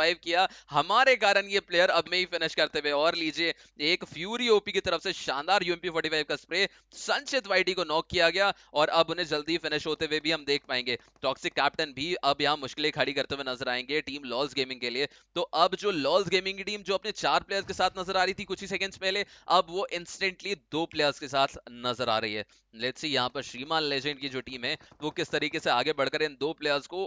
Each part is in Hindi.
सर्वाइव किया हमारे कारण ये प्लेयर अब में ही फिनिश करते हुए और लीजिए एक फ्यूरी ओपी की तरफ से शानदार यूएमपी 45 का स्प्रे संचित वाइटी को नॉक किया गया और अब उन्हें जल्दी फिनिश होते हुए भी हम देख पाएंगे टॉक्सिक कैप्टन भी अब यहाँ मुश्किलें खड़ी करते हुए नजर आएंगे टीम लॉस गेमिंग के लिए तो अब जो लॉस गेमिंग की टीम जो अपने चार प्लेयर्स के साथ नजर आ रही थी कुछ ही सेकेंड्स पहले अब वो इंस्टेंटली दो प्लेयर्स के साथ नजर आ रही है लेट्स सी यहाँ पर श्रीमान लेजेंड की जो टीम है वो किस तरीके से आगे बढ़कर इन दो प्लेयर्स को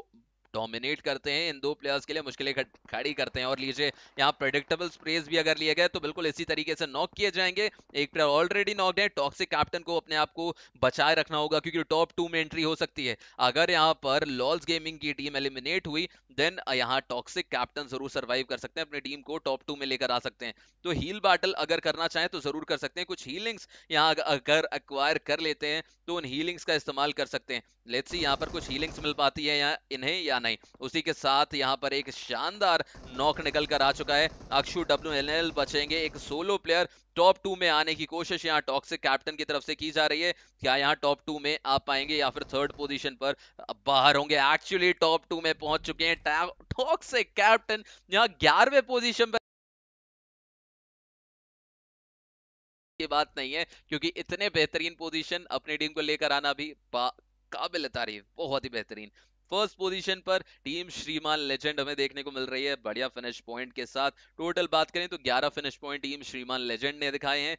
डोमिनेट करते हैं इन दो प्लेयर्स के लिए मुश्किलें खड़ी करते हैं और लीजिए यहाँ प्रेडिक्टेबल स्प्रेस भी अगर लिए गए तो बिल्कुल इसी तरीके से नॉक किए जाएंगे एक प्लेयर ऑलरेडी नॉक है टॉक्सिक कैप्टन को अपने आप को बचाए रखना होगा क्योंकि टॉप टू में एंट्री हो सकती है अगर यहाँ पर लॉल्स गेमिंग की टीम एलिमिनेट हुई देन यहाँ टॉक्सिक कैप्टन जरूर सर्वाइव कर सकते हैं अपनी टीम को टॉप टू में लेकर आ सकते हैं तो हील बैटल अगर करना चाहें तो जरूर कर सकते हैं कुछ हीलिंग्स यहाँ अगर अक्वायर कर लेते हैं तो उन हीलिंग्स का इस्तेमाल कर सकते हैं लेट्स सी यहाँ पर कुछ हीलिंग्स मिल पाती है या इन्हें या नहीं उसी के साथ यहाँ पर एक शानदार नॉक निकल कर आ चुका है अक्षु डब्ल्यू एन एल बचेंगे एक सोलो प्लेयर टॉप टू में आने की कोशिश यहाँ टॉक्सिक कैप्टन की तरफ से की जा रही है क्या यहाँ टॉप टू में आ पाएंगे या फिर थर्ड पोजीशन पर बाहर होंगे एक्चुअली टॉप टू में पहुंच चुके हैं टॉक्सिक कैप्टन यहाँ ग्यारहवें पोजीशन पर ये बात नहीं है क्योंकि इतने बेहतरीन पोजीशन अपनी टीम को लेकर आना भी काबिल तारीफ बहुत ही बेहतरीन फर्स्ट पोजीशन पर टीम श्रीमान लेजेंड हमें देखने को मिल रही है बढ़िया फिनिश पॉइंट के साथ टोटल बात करें तो 11 finish point team Shriman legend ने दिखाए हैं